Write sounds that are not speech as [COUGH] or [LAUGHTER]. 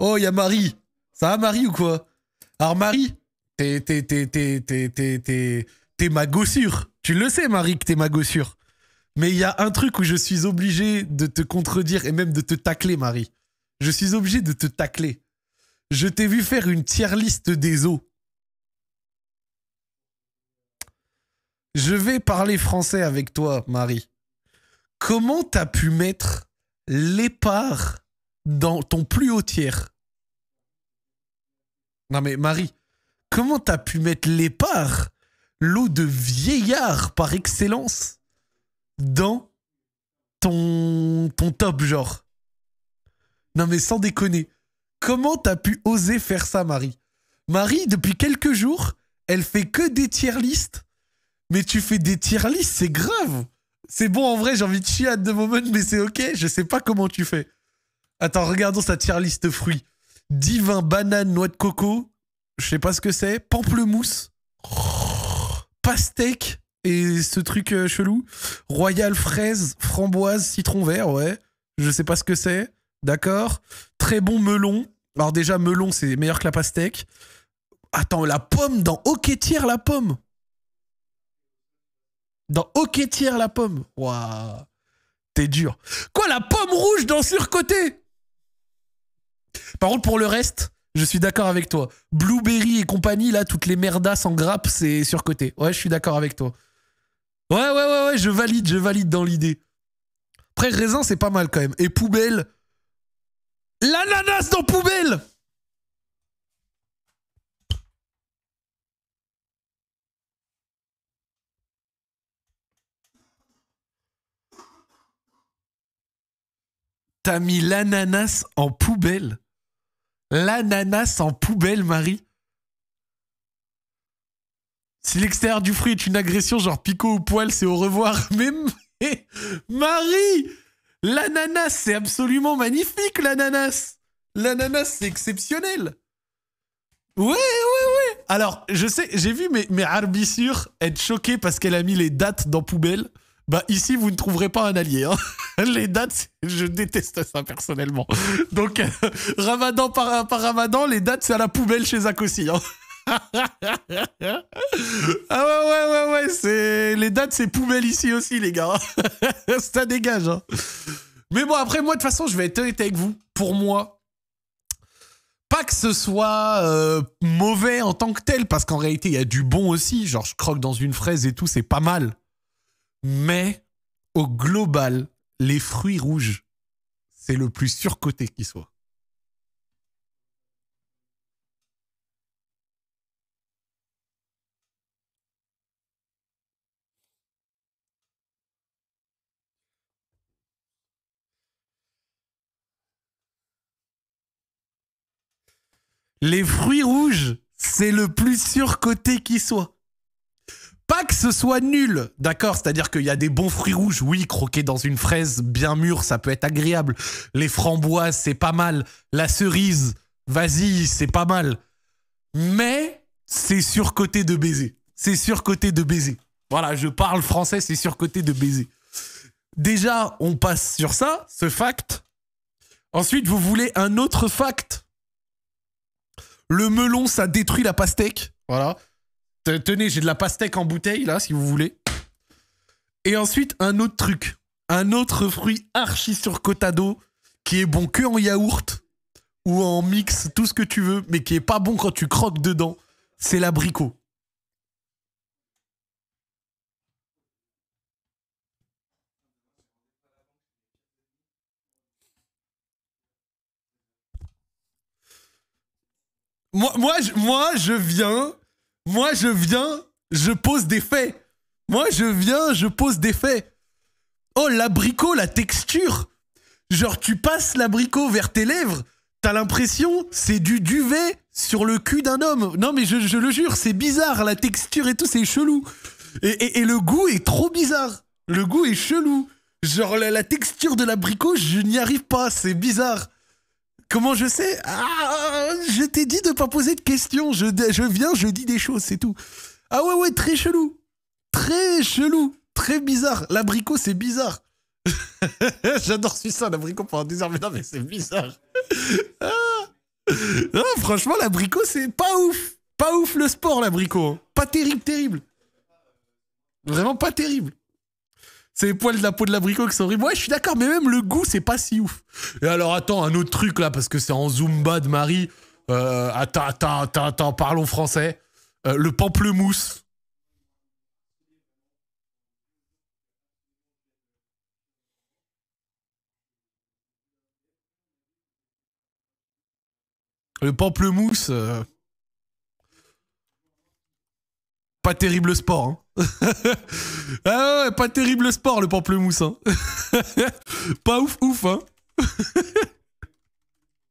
Oh, il y a Marie. Ça va, Marie, ou quoi Alors, Marie, t'es, t'es, ma gossure. Tu le sais, Marie, que t'es ma gossure. Mais il y a un truc où je suis obligé de te contredire et même de te tacler, Marie. Je suis obligé de te tacler. Je t'ai vu faire une tier liste des os. Je vais parler français avec toi, Marie. Comment t'as pu mettre l'épargne? dans ton plus haut tiers. Non mais Marie, comment t'as pu mettre l'épar, l'eau de vieillard par excellence, dans ton, ton top genre Non mais sans déconner, comment t'as pu oser faire ça Marie Marie, depuis quelques jours, elle fait que des tiers listes. Mais tu fais des tier listes, c'est grave. C'est bon en vrai, j'ai envie de chier à de moment, mais c'est ok, je sais pas comment tu fais. Attends, regardons sa tier liste fruits. Divin, banane, noix de coco. Je sais pas ce que c'est. Pamplemousse. Pastèque. Et ce truc euh, chelou. Royal, fraise, framboise, citron vert, ouais. Je sais pas ce que c'est. D'accord. Très bon melon. Alors déjà, melon, c'est meilleur que la pastèque. Attends, la pomme dans tire la pomme. Dans tire la pomme. Waouh. T'es dur. Quoi, la pomme rouge dans Surcoté par contre, pour le reste, je suis d'accord avec toi. Blueberry et compagnie, là, toutes les merdas en grappe, c'est surcoté. Ouais, je suis d'accord avec toi. Ouais, ouais, ouais, ouais, je valide, je valide dans l'idée. Après, raisin, c'est pas mal quand même. Et poubelle. L'ananas dans poubelle T'as mis l'ananas en poubelle L'ananas en poubelle, Marie. Si l'extérieur du fruit est une agression, genre picot ou poil, c'est au revoir. [LAUGHS] Mais, Marie, l'ananas, c'est absolument magnifique, l'ananas. L'ananas, c'est exceptionnel. Ouais, ouais, ouais. Alors, je sais, j'ai vu mes, arbissures être choquées parce qu'elle a mis les dates dans poubelle bah ici vous ne trouverez pas un allié. Hein. [LAUGHS] Les dates, je déteste ça personnellement. Donc euh, [LAUGHS] Ramadan par, Ramadan, les dates c'est à la poubelle chez Zach aussi. Hein. [LAUGHS] ah ouais ouais ouais ouais, c'est les dates c'est poubelle ici aussi les gars. ça dégage. Hein. Mais bon après moi de toute façon je vais être honnête avec vous. Pour moi, pas que ce soit euh, mauvais en tant que tel, parce qu'en réalité, il y a du bon aussi. Genre, je croque dans une fraise et tout, c'est pas mal. Mais au global, les fruits rouges, c'est le plus surcoté qui soit. Les fruits rouges, c'est le plus surcoté qui soit que ce soit nul, d'accord C'est-à-dire qu'il y a des bons fruits rouges, oui, croquer dans une fraise bien mûre, ça peut être agréable. Les framboises, c'est pas mal. La cerise, vas-y, c'est pas mal. Mais c'est surcoté de baiser. C'est surcoté de baiser. Voilà, je parle français, c'est surcoté de baiser. Déjà, on passe sur ça, ce fact. Ensuite, vous voulez un autre fact. Le melon, ça détruit la pastèque. Voilà. Tenez, j'ai de la pastèque en bouteille, là, si vous voulez. Et ensuite, un autre truc. Un autre fruit archi sur Cotado qui est bon que en yaourt ou en mix, tout ce que tu veux, mais qui est pas bon quand tu croques dedans, c'est l'abricot. Moi, moi, je viens moi, je viens, je pose des faits. Moi, je viens, je pose des faits. Oh, l'abricot, la texture. Genre, tu passes l'abricot vers tes lèvres, t'as l'impression c'est du duvet sur le cul d'un homme. Non, mais je, le jure, c'est bizarre. La texture et tout, c'est chelou. Et, et, le goût est trop bizarre. Le goût est chelou. Genre, la, la texture de l'abricot, je n'y arrive pas. C'est bizarre. Comment je sais ah, je t'ai dit de pas poser de questions. Je, je viens, je dis des choses, c'est tout. Ah ouais, ouais, très chelou. Très chelou. Très bizarre. L'abricot, c'est bizarre. [LAUGHS] J'adore ça, hein, l'abricot pendant des heures. Mais non, mais c'est bizarre. [LAUGHS] Ah. non, franchement, l'abricot, c'est pas ouf. Pas ouf le sport, l'abricot. Hein. Pas terrible, terrible. Vraiment pas terrible. C'est les poils de la peau de l'abricot qui sont horribles. Ouais, je suis d'accord, mais même le goût, c'est pas si ouf. Et alors, attends, un autre truc là, parce que c'est en Zumba de Marie. Euh, attends, attends, attends, parlons français. Euh, le pamplemousse. Le pamplemousse. Euh, pas terrible sport. Hein. [LAUGHS] ah ouais, pas terrible sport le pamplemousse. Hein. [LAUGHS] pas ouf ouf. Hein. [LAUGHS]